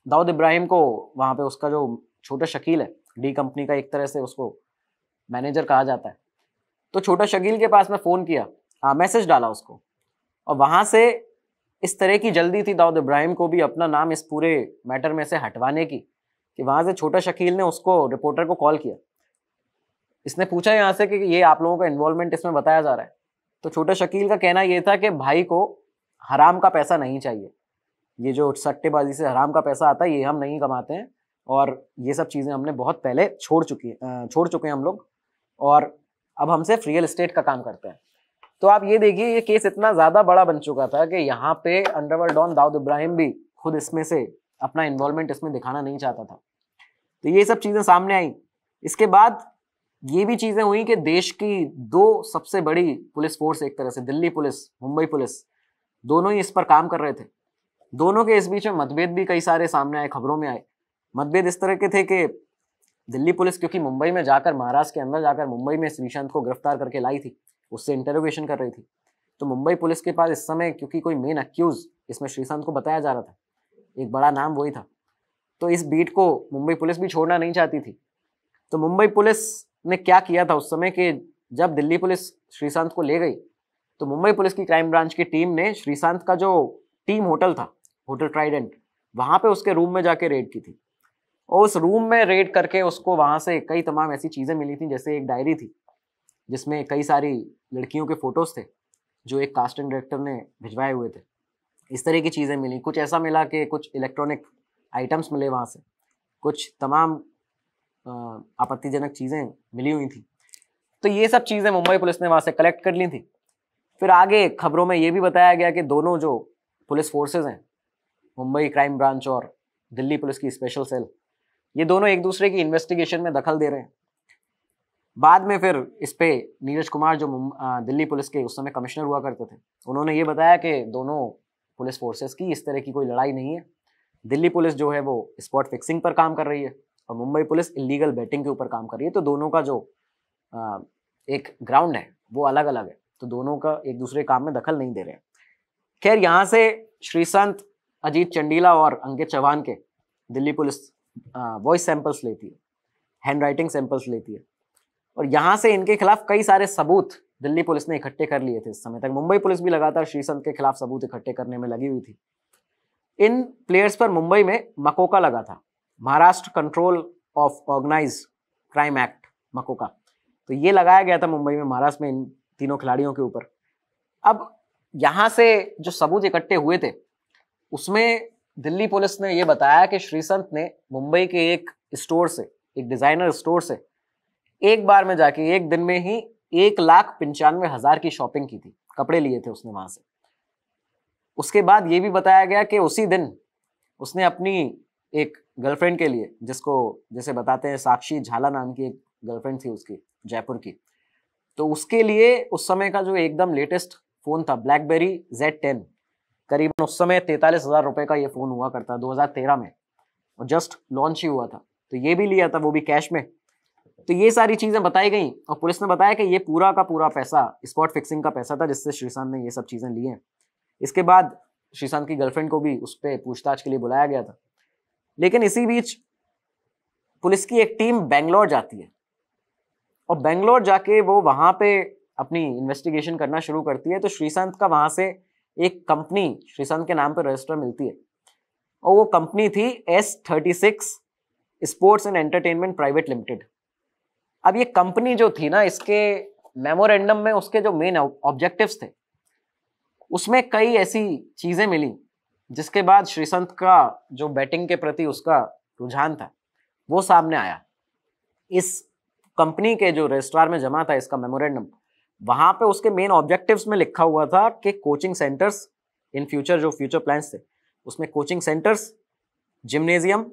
दाऊद इब्राहिम को वहाँ पे उसका जो छोटा शकील है डी कंपनी का एक तरह से उसको मैनेजर कहा जाता है तो छोटा शकील के पास मैं फ़ोन किया हाँ मैसेज डाला उसको और वहाँ से इस तरह की जल्दी थी दाऊद इब्राहिम को भी अपना नाम इस पूरे मैटर में से हटवाने की कि वहाँ से छोटा शकील ने उसको रिपोर्टर को कॉल किया इसने पूछा यहाँ से कि ये आप लोगों का इन्वॉल्वमेंट इसमें बताया जा रहा है तो छोटा शकील का कहना ये था कि भाई को हराम का पैसा नहीं चाहिए ये जो सट्टेबाजी से हराम का पैसा आता है ये हम नहीं कमाते हैं और ये सब चीज़ें हमने बहुत पहले छोड़ चुकी छोड़ चुके हैं हम लोग और अब हम सिर्फ रियल इस्टेट का काम करते हैं तो आप ये देखिए ये केस इतना ज़्यादा बड़ा बन चुका था कि यहाँ पे अंडरवर्ल्ड डॉन दाऊद इब्राहिम भी खुद इसमें से अपना इन्वॉल्वमेंट इसमें दिखाना नहीं चाहता था तो ये सब चीज़ें सामने आई इसके बाद ये भी चीज़ें हुई कि देश की दो सबसे बड़ी पुलिस फोर्स एक तरह से दिल्ली पुलिस मुंबई पुलिस दोनों ही इस पर काम कर रहे थे दोनों के इस बीच में मतभेद भी कई सारे सामने आए खबरों में आए मतभेद इस तरह के थे कि दिल्ली पुलिस क्योंकि मुंबई में जाकर महाराष्ट्र के अंदर जाकर मुंबई में श्रीशांत को गिरफ्तार करके लाई थी उससे इंटरोगेशन कर रही थी तो मुंबई पुलिस के पास इस समय क्योंकि कोई मेन अक्यूज इसमें श्रीशांत को बताया जा रहा था एक बड़ा नाम वही था तो इस बीट को मुंबई पुलिस भी छोड़ना नहीं चाहती थी तो मुंबई पुलिस ने क्या किया था उस समय कि जब दिल्ली पुलिस श्रीशांत को ले गई तो मुंबई पुलिस की क्राइम ब्रांच की टीम ने श्रीशांत का जो टीम होटल था होटल ट्राइडेंट वहाँ पे उसके रूम में जाके रेड की थी और उस रूम में रेड करके उसको वहाँ से कई तमाम ऐसी चीज़ें मिली थी जैसे एक डायरी थी जिसमें कई सारी लड़कियों के फ़ोटोज़ थे जो एक कास्टिंग डायरेक्टर ने भिजवाए हुए थे इस तरह की चीज़ें मिली कुछ ऐसा मिला कि कुछ इलेक्ट्रॉनिक आइटम्स मिले वहाँ से कुछ तमाम आपत्तिजनक चीज़ें मिली हुई थी तो ये सब चीज़ें मुंबई पुलिस ने वहाँ से कलेक्ट कर ली थी फिर आगे खबरों में ये भी बताया गया कि दोनों जो पुलिस फोर्सेज हैं मुंबई क्राइम ब्रांच और दिल्ली पुलिस की स्पेशल सेल ये दोनों एक दूसरे की इन्वेस्टिगेशन में दखल दे रहे हैं बाद में फिर इस पर नीरज कुमार जो दिल्ली पुलिस के उस समय कमिश्नर हुआ करते थे उन्होंने ये बताया कि दोनों पुलिस फोर्सेस की इस तरह की कोई लड़ाई नहीं है दिल्ली पुलिस जो है वो स्पॉट फिक्सिंग पर काम कर रही है और मुंबई पुलिस इलीगल बैटिंग के ऊपर काम कर रही है तो दोनों का जो आ, एक ग्राउंड है वो अलग अलग है तो दोनों का एक दूसरे काम में दखल नहीं दे रहे हैं खैर यहाँ से श्रीसंत अजीत चंडीला और अंकित चौहान के दिल्ली पुलिस वॉइस सैंपल्स लेती है हैंड राइटिंग सैंपल्स लेती है और यहाँ से इनके खिलाफ कई सारे सबूत दिल्ली पुलिस ने इकट्ठे कर लिए थे इस समय तक मुंबई पुलिस भी लगातार श्रीसंत के खिलाफ सबूत इकट्ठे करने में लगी हुई थी इन प्लेयर्स पर मुंबई में मकोका लगा था Maharashtra control of organise crime act MCOCA तो ये लगाया गया था मुंबई में महाराष्ट्र में इन तीनों खिलाड़ियों के ऊपर अब यहाँ से जो सबूत इकट्ठे हुए थे उसमें दिल्ली पुलिस ने यह बताया कि श्रीसंत ने मुंबई के एक स्टोर से एक डिजाइनर स्टोर से एक बार में जाके एक दिन में ही एक लाख पंचानवे हजार की शॉपिंग की थी कपड़े लिए थे उसने वहां से उसके बाद ये भी बताया गया कि उसी दिन उसने अपनी एक गर्लफ्रेंड के लिए जिसको जैसे बताते हैं साक्षी झाला नाम की एक गर्लफ्रेंड थी उसकी जयपुर की तो उसके लिए उस समय का जो एकदम लेटेस्ट फ़ोन था ब्लैकबेरी जेड टेन करीबन उस समय तैतालीस हज़ार रुपये का ये फ़ोन हुआ करता 2013 में और जस्ट लॉन्च ही हुआ था तो ये भी लिया था वो भी कैश में तो ये सारी चीज़ें बताई गई और पुलिस ने बताया कि ये पूरा का पूरा पैसा स्पॉट फिक्सिंग का पैसा था जिससे श्रीशांत ने ये सब चीज़ें ली हैं इसके बाद श्रीशांत की गर्लफ्रेंड को भी उस पर पूछताछ के लिए बुलाया गया था लेकिन इसी बीच पुलिस की एक टीम बेंगलोर जाती है और बेंगलोर जाके वो वहाँ पे अपनी इन्वेस्टिगेशन करना शुरू करती है तो श्रीशांत का वहाँ से एक कंपनी श्रीशांत के नाम पर रजिस्टर मिलती है और वो कंपनी थी S thirty six sports and entertainment private limited अब ये कंपनी जो थी ना इसके मेमोरेंडम में उसके जो मेन ऑब्जेक्टिव्स थे उसमें कई ऐसी चीज़ें मिली जिसके बाद श्रीसंत का जो बैटिंग के प्रति उसका रुझान था वो सामने आया इस कंपनी के जो रजिस्ट्रार में जमा था इसका मेमोरेंडम वहाँ पे उसके मेन ऑब्जेक्टिव्स में लिखा हुआ था कि कोचिंग सेंटर्स इन फ्यूचर जो फ्यूचर प्लान्स थे उसमें coaching centres gymnasium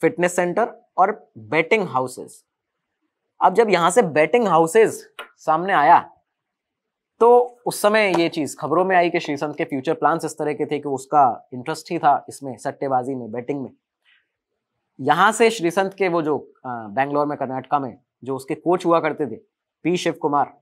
fitness centre और बैटिंग हाउसेस अब जब यहां से बैटिंग हाउसेज सामने आया तो उस समय ये चीज खबरों में आई कि श्रीसंत के फ्यूचर प्लान्स इस तरह के थे कि उसका इंटरेस्ट ही था इसमें सट्टेबाजी में बैटिंग में यहाँ से श्रीसंत के वो जो बैंगलोर में कर्नाटका में जो उसके कोच हुआ करते थे पी शिव कुमार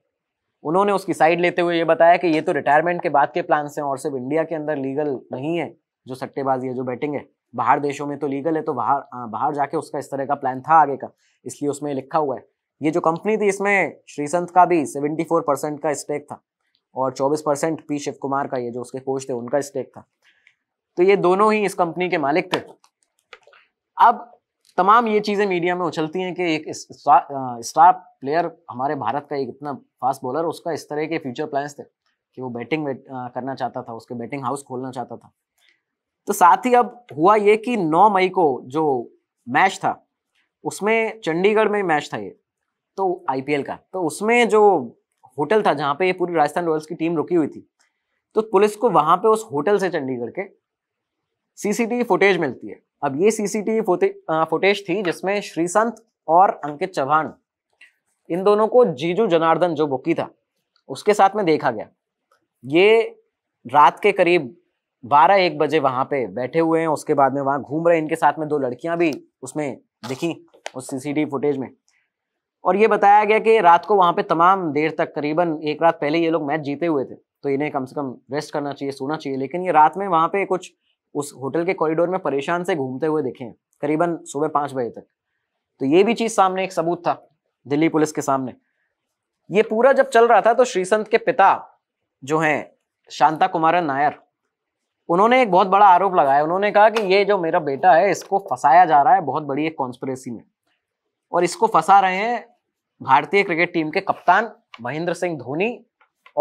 उन्होंने उसकी साइड लेते हुए ये बताया कि ये तो रिटायरमेंट के बाद के प्लान्स हैं और सिर्फ इंडिया के अंदर लीगल नहीं है जो सट्टेबाजी है जो बैटिंग है बाहर देशों में तो लीगल है तो बाहर बाहर जाके उसका इस तरह का प्लान था आगे का इसलिए उसमें लिखा हुआ है ये जो कंपनी थी इसमें श्रीसंत का भी 74 परसेंट का स्टेक था और 24 परसेंट पी शिव कुमार का ये जो उसके कोच थे उनका स्टेक था तो ये दोनों ही इस कंपनी के मालिक थे अब तमाम ये चीज़ें मीडिया में उछलती हैं कि एक स्टार प्लेयर हमारे भारत का एक इतना फास्ट बॉलर उसका इस तरह के फ्यूचर प्लान्स थे कि वो बैटिंग बैट, करना चाहता था उसके बैटिंग हाउस खोलना चाहता था तो साथ ही अब हुआ ये कि 9 मई को जो मैच था उसमें चंडीगढ़ में मैच था ये तो आईपीएल का तो उसमें जो होटल था जहाँ पे ये पूरी राजस्थान रॉयल्स की टीम रुकी हुई थी तो पुलिस को वहाँ पे उस होटल से चंडीगढ़ के सीसीटीवी फुटेज मिलती है अब ये सीसीटीवी फुटेज थी जिसमें श्रीसंत और अंकित चौहान इन दोनों को जीजू जनार्दन जो बुकी था उसके साथ में देखा गया ये रात के करीब बारह एक बजे वहां पे बैठे हुए हैं उसके बाद में वहां घूम रहे इनके साथ में दो लड़कियां भी उसमें दिखी उस सीसीटीवी फुटेज में और ये बताया गया कि रात को वहाँ पे तमाम देर तक करीबन एक रात पहले ये लोग मैच जीते हुए थे तो इन्हें कम से कम रेस्ट करना चाहिए सोना चाहिए लेकिन ये रात में वहाँ पे कुछ उस होटल के कॉरिडोर में परेशान से घूमते हुए दिखे हैं करीबन सुबह पाँच बजे तक तो ये भी चीज़ सामने एक सबूत था दिल्ली पुलिस के सामने ये पूरा जब चल रहा था तो श्रीसंत के पिता जो हैं शांता कुमारन नायर उन्होंने एक बहुत बड़ा आरोप लगाया उन्होंने कहा कि ये जो मेरा बेटा है इसको फंसाया जा रहा है बहुत बड़ी एक कॉन्स्परेसी में और इसको फंसा रहे हैं भारतीय क्रिकेट टीम के कप्तान महेंद्र सिंह धोनी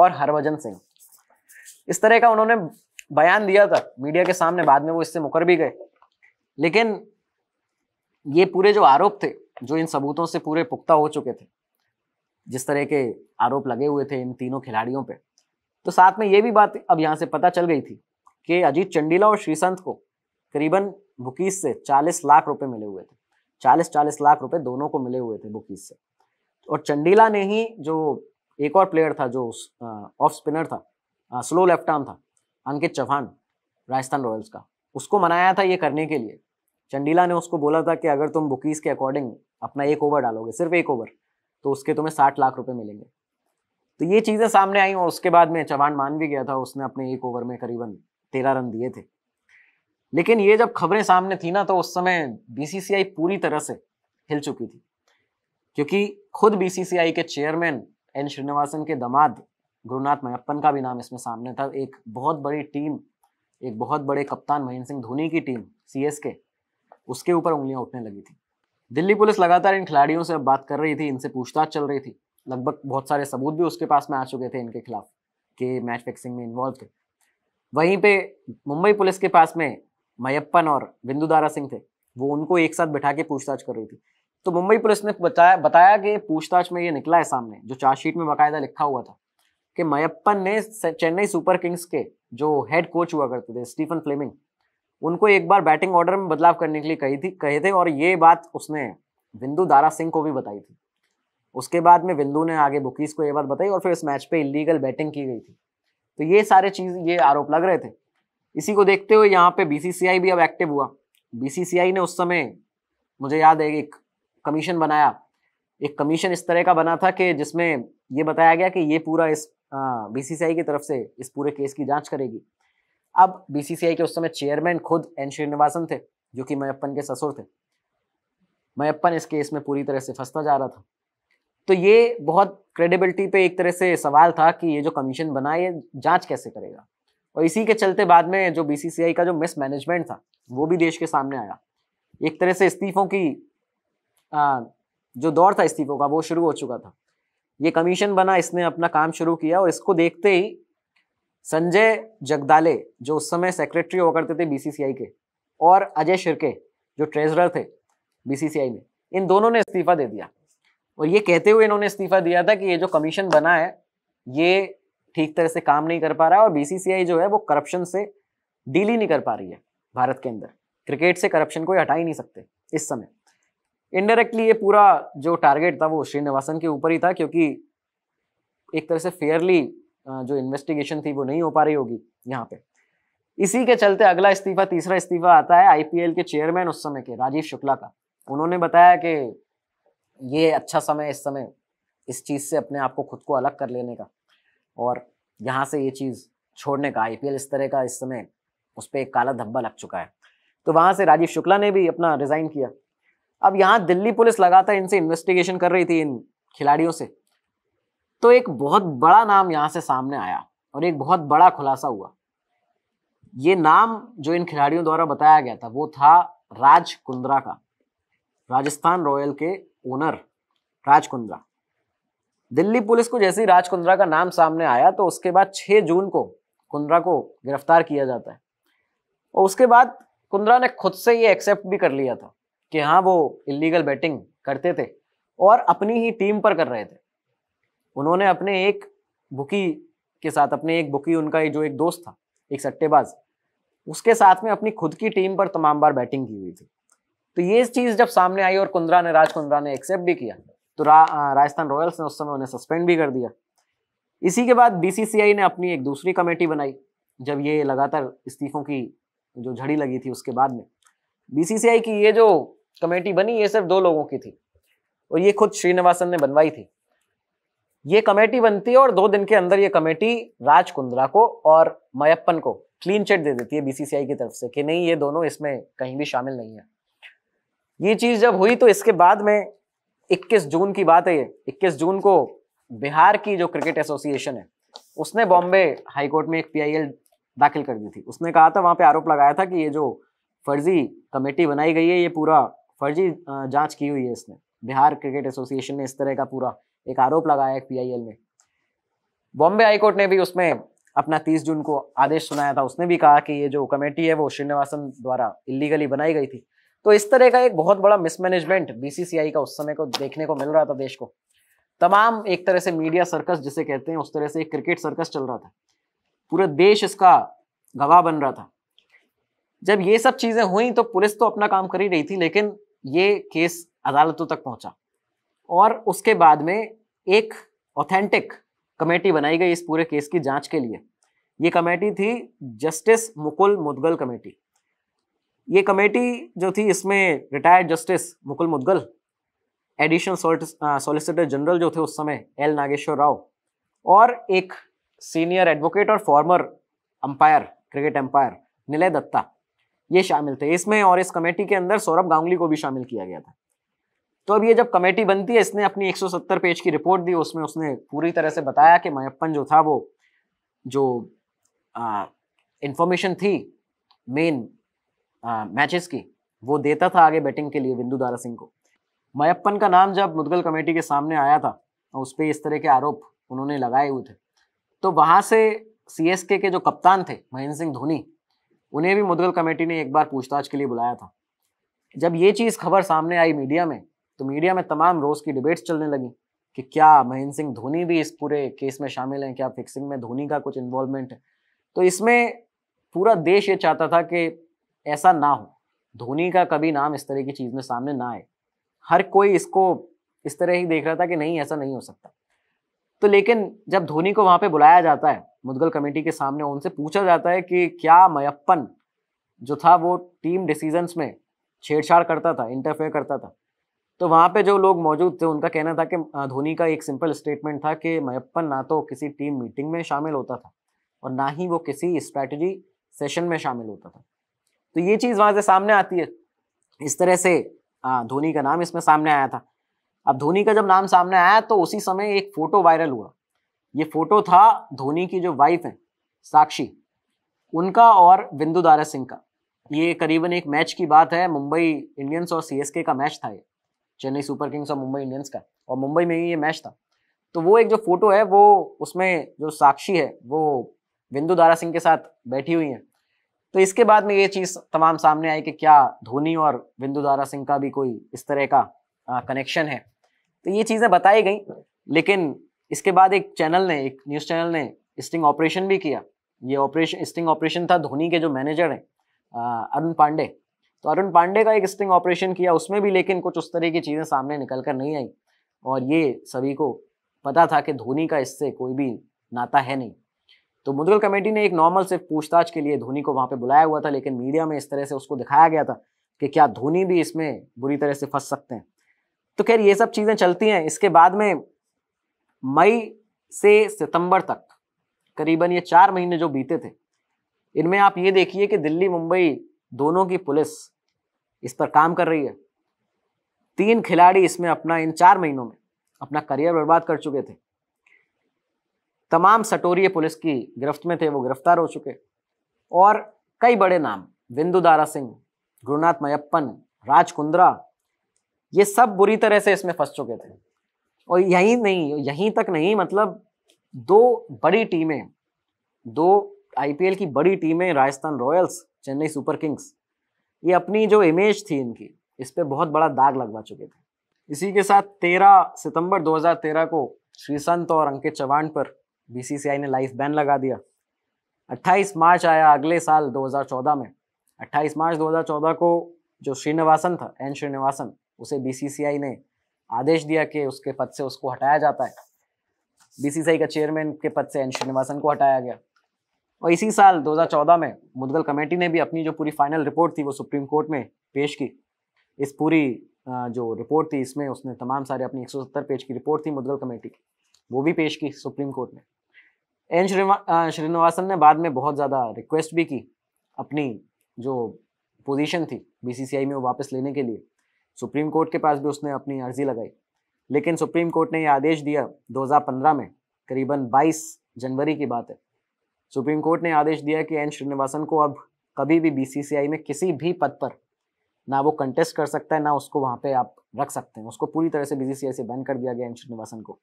और हरभजन सिंह इस तरह का उन्होंने बयान दिया था मीडिया के सामने बाद में वो इससे मुकर भी गए लेकिन ये पूरे जो आरोप थे जो इन सबूतों से पूरे पुख्ता हो चुके थे जिस तरह के आरोप लगे हुए थे इन तीनों खिलाड़ियों पे तो साथ में ये भी बात अब यहाँ से पता चल गई थी कि अजीत चंडीला और श्रीसंत को करीबन बुकीज से 40 लाख रुपए मिले हुए थे चालीस चालीस लाख रुपए दोनों को मिले हुए थे बुकीज से और चंडीला ने ही जो एक और प्लेयर था जो ऑफ स्पिनर था आ, स्लो लेफ्ट आर्म था अंकित चौहान राजस्थान रॉयल्स का उसको मनाया था ये करने के लिए चंडीला ने उसको बोला था कि अगर तुम बुकीज के अकॉर्डिंग अपना एक ओवर डालोगे सिर्फ एक ओवर तो उसके तुम्हें साठ लाख रुपए मिलेंगे तो ये चीज़ें सामने आई और उसके बाद में चौहान मान भी गया था उसने अपने एक ओवर में करीबन तेरह रन दिए थे लेकिन ये जब खबरें सामने थी ना तो उस समय बीसीसीआई पूरी तरह से हिल चुकी थी क्योंकि खुद बीसीसीआई के चेयरमैन एन श्रीनिवासन के दमाद गुरुनाथ मैप्पन का भी नाम इसमें सामने था एक बहुत बड़ी टीम एक बहुत बड़े कप्तान महेंद्र सिंह धोनी की टीम सी उसके ऊपर उंगलियां उठने लगी थी दिल्ली पुलिस लगातार इन खिलाड़ियों से बात कर रही थी इनसे पूछताछ चल रही थी लगभग बहुत सारे सबूत भी उसके पास में आ चुके थे इनके खिलाफ कि मैच फिक्सिंग में इन्वॉल्व थे वहीं पे मुंबई पुलिस के पास में मयप्पन और बिंदुदारा सिंह थे वो उनको एक साथ बैठा के पूछताछ कर रही थी तो मुंबई पुलिस ने बताया बताया कि पूछताछ में ये निकला है सामने जो चार्जशीट में बाकायदा लिखा हुआ था कि मयप्पन ने चेन्नई सुपर किंग्स के जो हेड कोच हुआ करते थे स्टीफन फ्लेमिंग उनको एक बार बैटिंग ऑर्डर में बदलाव करने के लिए कही थी कहे थे और ये बात उसने बिंदु दारा सिंह को भी बताई थी उसके बाद में बिंदु ने आगे बुकीस को ये बात बताई और फिर इस मैच पे इलीगल बैटिंग की गई थी तो ये सारे चीज़ ये आरोप लग रहे थे इसी को देखते हुए यहाँ पे बीसीसीआई भी अब एक्टिव हुआ बीसीसीआई ने उस समय मुझे याद है एक कमीशन बनाया एक कमीशन इस तरह का बना था कि जिसमें ये बताया गया कि ये पूरा इस बीसीसीआई की तरफ से इस पूरे केस की जांच करेगी अब बीसीसीआई के उस समय चेयरमैन खुद एन श्रीनिवासन थे जो कि मैप्पन के ससुर थे मैप्पन इस केस में पूरी तरह से फंसता जा रहा था तो ये बहुत क्रेडिबिलिटी पे एक तरह से सवाल था कि ये जो कमीशन बना ये जांच कैसे करेगा और इसी के चलते बाद में जो बीसीसीआई का जो मिसमैनेजमेंट था वो भी देश के सामने आया एक तरह से इस्तीफों की आ, जो दौर था इस्तीफों का वो शुरू हो चुका था ये कमीशन बना इसने अपना काम शुरू किया और इसको देखते ही संजय जगदाले जो उस समय सेक्रेटरी हुआ करते थे बीसीसीआई के और अजय शिरके जो ट्रेजरर थे बीसीसीआई में इन दोनों ने इस्तीफा दे दिया और ये कहते हुए इन्होंने इस्तीफा दिया था कि ये जो कमीशन बना है ये ठीक तरह से काम नहीं कर पा रहा है और बीसीसीआई जो है वो करप्शन से डील ही नहीं कर पा रही है भारत के अंदर क्रिकेट से करप्शन कोई हटा ही नहीं सकते इस समय इनडायरेक्टली ये पूरा जो टारगेट था वो श्रीनिवासन के ऊपर ही था क्योंकि एक तरह से फेयरली जो इन्वेस्टिगेशन थी वो नहीं हो पा रही होगी यहाँ पे इसी के चलते अगला इस्तीफा तीसरा इस्तीफा आता है आईपीएल के चेयरमैन उस समय के राजीव शुक्ला का उन्होंने बताया कि ये अच्छा समय इस समय इस चीज़ से अपने आप को खुद को अलग कर लेने का और यहाँ से ये चीज़ छोड़ने का आई इस तरह का इस समय उस पर एक काला धब्बा लग चुका है तो वहाँ से राजीव शुक्ला ने भी अपना रिज़ाइन किया अब यहाँ दिल्ली पुलिस लगातार इनसे इन्वेस्टिगेशन कर रही थी इन खिलाड़ियों से तो एक बहुत बड़ा नाम यहाँ से सामने आया और एक बहुत बड़ा खुलासा हुआ ये नाम जो इन खिलाड़ियों द्वारा बताया गया था वो था राज कुंद्रा का राजस्थान रॉयल के ओनर राज कुंद्रा दिल्ली पुलिस को जैसे ही राज कुंद्रा का नाम सामने आया तो उसके बाद 6 जून को कुंद्रा को गिरफ्तार किया जाता है और उसके बाद कुंद्रा ने खुद से ये एक्सेप्ट भी कर लिया था कि हाँ वो इलीगल बैटिंग करते थे और अपनी ही टीम पर कर रहे थे उन्होंने अपने एक बुकी के साथ अपने एक बुकी उनका जो एक दोस्त था एक सट्टेबाज उसके साथ में अपनी खुद की टीम पर तमाम बार बैटिंग की हुई थी तो ये चीज़ जब सामने आई और कुंद्रा ने राज कुंद्रा ने एक्सेप्ट भी किया तो रा, राजस्थान रॉयल्स ने उस समय उन्हें सस्पेंड भी कर दिया इसी के बाद बीसीसीआई ने अपनी एक दूसरी कमेटी बनाई जब ये लगातार इस्तीफों की जो झड़ी लगी थी उसके बाद में बीसीसीआई की ये जो कमेटी बनी ये सिर्फ दो लोगों की थी और ये खुद श्रीनिवासन ने बनवाई थी ये कमेटी बनती है और दो दिन के अंदर ये कमेटी राज कुंद्रा को और मयप्पन को क्लीन चिट दे देती है बीसीसीआई की तरफ से कि नहीं ये दोनों इसमें कहीं भी शामिल नहीं है ये चीज जब हुई तो इसके बाद में 21 जून की बात है ये 21 जून को बिहार की जो क्रिकेट एसोसिएशन है उसने बॉम्बे हाईकोर्ट में एक पीआईएल दाखिल कर दी थी उसने कहा था वहां पे आरोप लगाया था कि ये जो फर्जी कमेटी बनाई गई है ये पूरा फर्जी जांच की हुई है इसने बिहार क्रिकेट एसोसिएशन ने इस तरह का पूरा एक आरोप लगाया है पीआईएल में बॉम्बे हाईकोर्ट ने भी उसमें अपना 30 जून को आदेश सुनाया था उसने भी कहा कि ये जो कमेटी है वो श्रीनिवासन द्वारा इलीगली बनाई गई थी तो इस तरह का एक बहुत बड़ा मिसमैनेजमेंट बीसीसीआई का उस समय को देखने को मिल रहा था देश को तमाम एक तरह से मीडिया सर्कस जिसे कहते हैं उस तरह से एक क्रिकेट सर्कस चल रहा था पूरा देश इसका गवाह बन रहा था जब ये सब चीजें हुई तो पुलिस तो अपना काम कर ही रही थी लेकिन ये केस अदालतों तक पहुंचा और उसके बाद में एक ऑथेंटिक कमेटी बनाई गई इस पूरे केस की जांच के लिए ये कमेटी थी जस्टिस मुकुल मुदगल कमेटी ये कमेटी जो थी इसमें retired justice Mukul Mudgal additional solicitor general जो थे उस समय एल नागेश्वर राव और एक सीनियर एडवोकेट और former umpire cricket umpire Nilay Dutta ये शामिल थे इसमें और इस कमेटी के अंदर सौरभ गांगुली को भी शामिल किया गया था तो अब ये जब कमेटी बनती है इसने अपनी 170 पेज की रिपोर्ट दी उसमें उसने पूरी तरह से बताया कि मैप्पन जो था वो जो इंफॉर्मेशन uh, थी मेन मैचेस की वो देता था आगे बैटिंग के लिए बिंदु दारा सिंह को मयप्पन का नाम जब मुदगल कमेटी के सामने आया था उस पर इस तरह के आरोप उन्होंने लगाए हुए थे तो वहाँ से सी के जो कप्तान थे महेंद्र सिंह धोनी उन्हें भी मुदगल कमेटी ने एक बार पूछताछ के लिए बुलाया था जब ये चीज़ खबर सामने आई मीडिया में तो मीडिया में तमाम रोज़ की डिबेट्स चलने लगी कि क्या महेंद्र सिंह धोनी भी इस पूरे केस में शामिल हैं क्या फिक्सिंग में धोनी का कुछ इन्वॉल्वमेंट है तो इसमें पूरा देश ये चाहता था कि ऐसा ना हो धोनी का कभी नाम इस तरह की चीज़ में सामने ना आए हर कोई इसको इस तरह ही देख रहा था कि नहीं ऐसा नहीं हो सकता तो लेकिन जब धोनी को वहाँ पे बुलाया जाता है मुदगल कमेटी के सामने उनसे पूछा जाता है कि क्या मयप्पन जो था वो टीम डिसीजंस में छेड़छाड़ करता था इंटरफेयर करता था तो वहाँ पे जो लोग मौजूद थे उनका कहना था कि धोनी का एक सिंपल स्टेटमेंट था कि मयप्पन ना तो किसी टीम मीटिंग में शामिल होता था और ना ही वो किसी स्ट्रैटेजी सेशन में शामिल होता था तो ये चीज़ वहाँ से सामने आती है इस तरह से धोनी का नाम इसमें सामने आया था अब धोनी का जब नाम सामने आया तो उसी समय एक फोटो वायरल हुआ ये फोटो था धोनी की जो वाइफ है साक्षी उनका और बिंदु दारा सिंह का ये करीबन एक मैच की बात है मुंबई इंडियंस और सीएसके का मैच था ये चेन्नई सुपर किंग्स और मुंबई इंडियंस का और मुंबई में ही ये मैच था तो वो एक जो फोटो है वो उसमें जो साक्षी है वो बिंदु दारा सिंह के साथ बैठी हुई है तो इसके बाद में ये चीज़ तमाम सामने आई कि क्या धोनी और बिंदु दारा सिंह का भी कोई इस तरह का कनेक्शन है तो ये चीज़ें बताई गई लेकिन इसके बाद एक चैनल ने एक न्यूज़ चैनल ने स्टिंग ऑपरेशन भी किया ये ऑपरेशन स्टिंग ऑपरेशन था धोनी के जो मैनेजर हैं अरुण पांडे तो अरुण पांडे का एक स्टिंग ऑपरेशन किया उसमें भी लेकिन कुछ उस तरह की चीज़ें सामने निकल कर नहीं आई और ये सभी को पता था कि धोनी का इससे कोई भी नाता है नहीं तो मुदगल कमेटी ने एक नॉर्मल सिर्फ पूछताछ के लिए धोनी को वहाँ पे बुलाया हुआ था लेकिन मीडिया में इस तरह से उसको दिखाया गया था कि क्या धोनी भी इसमें बुरी तरह से फंस सकते हैं तो खैर ये सब चीज़ें चलती हैं इसके बाद में मई से सितंबर तक करीबन ये चार महीने जो बीते थे इनमें आप ये देखिए कि दिल्ली मुंबई दोनों की पुलिस इस पर काम कर रही है तीन खिलाड़ी इसमें अपना इन चार महीनों में अपना करियर बर्बाद कर चुके थे तमाम सटोरिय पुलिस की गिरफ्त में थे वो गिरफ्तार हो चुके और कई बड़े नाम बिंदु दारा सिंह गुरुनाथ मयप्पन राज कुंद्रा ये सब बुरी तरह से इसमें फंस चुके थे और यही नहीं यहीं तक नहीं मतलब दो बड़ी टीमें दो आईपीएल की बड़ी टीमें Rajasthan Royals Chennai Super Kings ये अपनी जो इमेज थी इनकी इस पर बहुत बड़ा दाग लगवा चुके थे इसी के साथ 13 सितंबर 2013 को श्रीसंत और अंकित चौहान पर बीसीसीआई ने लाइफ बैन लगा दिया 28 मार्च आया अगले साल 2014 में 28 मार्च 2014 को जो श्रीनिवासन था एन श्रीनिवासन उसे बीसीसीआई ने आदेश दिया कि उसके पद से उसको हटाया जाता है बीसीसीआई का चेयरमैन के पद से एन श्रीनिवासन को हटाया गया और इसी साल 2014 में मुदगल कमेटी ने भी अपनी जो पूरी फाइनल रिपोर्ट थी वो सुप्रीम कोर्ट में पेश की इस पूरी जो रिपोर्ट थी इसमें उसने तमाम सारे अपनी 170 पेज की रिपोर्ट थी मुदगल कमेटी की वो भी पेश की सुप्रीम कोर्ट में एन श्रीनिवासन ने बाद में बहुत ज़्यादा रिक्वेस्ट भी की अपनी जो पोजीशन थी बीसीसीआई में वो वापस लेने के लिए सुप्रीम कोर्ट के पास भी उसने अपनी अर्जी लगाई लेकिन सुप्रीम कोर्ट ने यह आदेश दिया 2015 में करीबन 22 जनवरी की बात है सुप्रीम कोर्ट ने आदेश दिया कि एन श्रीनिवासन को अब कभी भी बीसीसीआई में किसी भी पद पर ना वो कंटेस्ट कर सकता है ना उसको वहाँ पे आप रख सकते हैं उसको पूरी तरह से बीसीसीआई से बैन कर दिया गया एन श्रीनिवासन को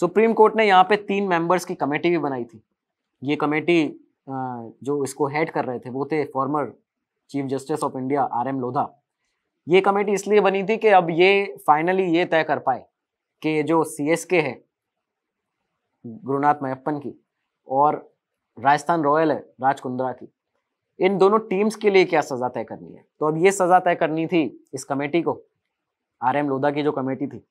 सुप्रीम कोर्ट ने यहाँ पे तीन मेंबर्स की कमेटी भी बनाई थी ये कमेटी जो इसको हेड कर रहे थे वो थे former chief justice of India R M Lodha ये कमेटी इसलिए बनी थी कि अब ये फाइनली ये तय कर पाए कि जो सी एस के है गुरुनाथ मैप्पन की और राजस्थान रॉयल है राजकुंद्रा की इन दोनों टीम्स के लिए क्या सज़ा तय करनी है तो अब ये सज़ा तय करनी थी इस कमेटी को आर एम लोधा की जो कमेटी थी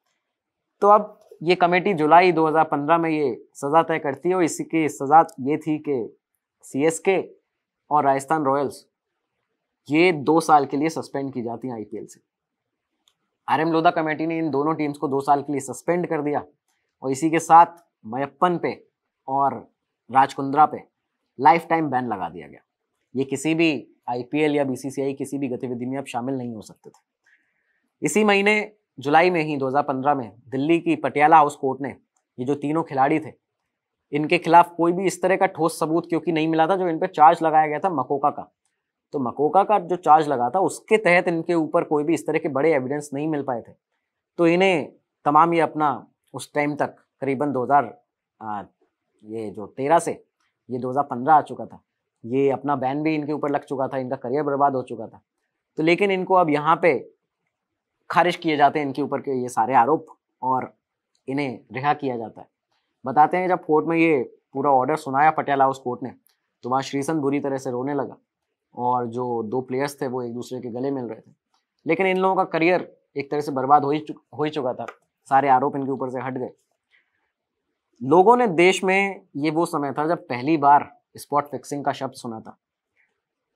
तो अब ये कमेटी जुलाई 2015 में ये सज़ा तय करती है और इसी की सज़ा ये थी कि सी और राजस्थान रॉयल्स ये दो साल के लिए सस्पेंड की जाती हैं आईपीएल से आर एम लोधा कमेटी ने इन दोनों टीम्स को दो साल के लिए सस्पेंड कर दिया और इसी के साथ मयप्पन पे और राजकुंद्रा पे लाइफ टाइम बैन लगा दिया गया ये किसी भी आईपीएल या बीसीसीआई किसी भी गतिविधि में अब शामिल नहीं हो सकते थे इसी महीने जुलाई में ही 2015 में दिल्ली की पटियाला हाउस कोर्ट ने ये जो तीनों खिलाड़ी थे इनके खिलाफ कोई भी इस तरह का ठोस सबूत क्योंकि नहीं मिला था जो इन पर चार्ज लगाया गया था मकोका का तो मकोका का जो चार्ज लगा था उसके तहत इनके ऊपर कोई भी इस तरह के बड़े एविडेंस नहीं मिल पाए थे तो इन्हें तमाम ये अपना उस टाइम तक करीबन दो ये जो तेरह से ये दो आ चुका था ये अपना बैन भी इनके ऊपर लग चुका था इनका करियर बर्बाद हो चुका था तो लेकिन इनको अब यहाँ पे खारिज किए जाते हैं इनके ऊपर के ये सारे आरोप और इन्हें रिहा किया जाता है बताते हैं जब कोर्ट में ये पूरा ऑर्डर सुनाया पटियाला हाउस कोर्ट ने तो वहाँ श्रीसन बुरी तरह से रोने लगा और जो दो प्लेयर्स थे वो एक दूसरे के गले मिल रहे थे लेकिन इन लोगों का करियर एक तरह से बर्बाद हो ही चुक, हो ही चुका था सारे आरोप इनके ऊपर से हट गए लोगों ने देश में ये वो समय था जब पहली बार स्पॉट फिक्सिंग का शब्द सुना था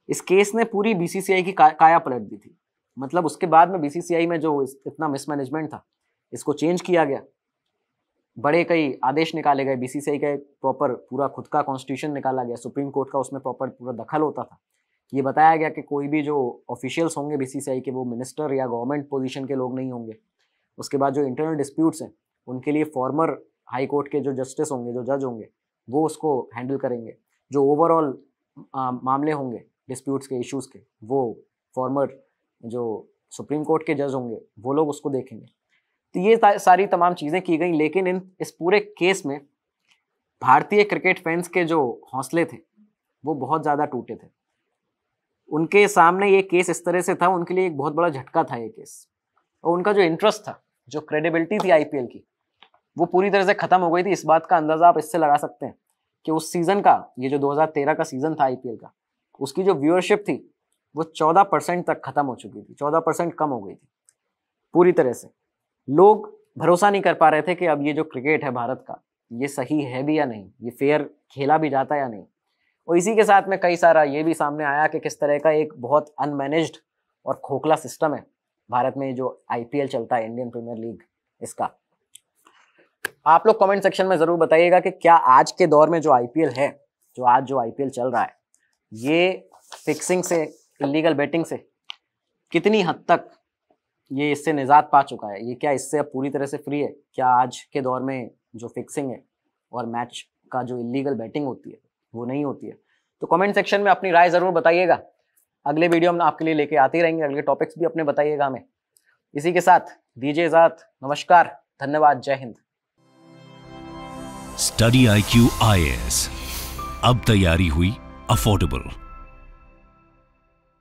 इस केस ने पूरी बीसीसीआई की का, काया पलट दी थी मतलब उसके बाद में बीसीसीआई में जो इतना मिसमैनेजमेंट था इसको चेंज किया गया बड़े कई आदेश निकाले गए बीसीसीआई का प्रॉपर पूरा खुद का कॉन्स्टिट्यूशन निकाला गया सुप्रीम कोर्ट का उसमें प्रॉपर पूरा दखल होता था ये बताया गया कि कोई भी जो ऑफिशियल्स होंगे बीसीसीआई के वो मिनिस्टर या गवर्नमेंट पोजीशन के लोग नहीं होंगे उसके बाद जो इंटरनल डिस्प्यूट्स हैं उनके लिए फॉर्मर हाई कोर्ट के जो जस्टिस होंगे जो जज होंगे वो उसको हैंडल करेंगे जो ओवरऑल मामले होंगे डिस्प्यूट्स के इश्यूज़ के वो फॉर्मर जो सुप्रीम कोर्ट के जज होंगे वो लोग उसको देखेंगे तो ये सारी तमाम चीज़ें की गई लेकिन इन इस पूरे केस में भारतीय क्रिकेट फैंस के जो हौसले थे वो बहुत ज़्यादा टूटे थे उनके सामने ये केस इस तरह से था उनके लिए एक बहुत बड़ा झटका था ये केस और उनका जो इंटरेस्ट था जो क्रेडिबिलिटी थी आईपीएल की वो पूरी तरह से ख़त्म हो गई थी इस बात का अंदाज़ा आप इससे लगा सकते हैं कि उस सीज़न का ये जो 2013 का सीज़न था आईपीएल का उसकी जो व्यूअरशिप थी वो चौदह परसेंट तक खत्म हो चुकी थी चौदह परसेंट कम हो गई थी पूरी तरह से लोग भरोसा नहीं कर पा रहे थे कि अब ये जो क्रिकेट है भारत का ये सही है भी या नहीं ये फेयर खेला भी जाता या नहीं और इसी के साथ में कई सारा ये भी सामने आया कि किस तरह का एक बहुत अनमैनेज्ड और खोखला सिस्टम है भारत में जो आई चलता है इंडियन प्रीमियर लीग इसका आप लोग कमेंट सेक्शन में ज़रूर बताइएगा कि क्या आज के दौर में जो आईपीएल है जो आज जो आईपीएल चल रहा है ये फिक्सिंग से इलीगल बेटिंग से कितनी हद तक ये इससे निजात पा चुका है ये क्या इससे अब पूरी तरह से फ्री है क्या आज के दौर में जो फिक्सिंग है और मैच का जो इलीगल बैटिंग होती है वो नहीं होती है तो कमेंट सेक्शन में अपनी राय ज़रूर बताइएगा अगले वीडियो हम आपके लिए लेके आते ही रहेंगे अगले टॉपिक्स भी अपने बताइएगा हमें इसी के साथ दीजिए इजात नमस्कार धन्यवाद जय हिंद Study I Q I S अब तैयारी हुई अफोर्डेबल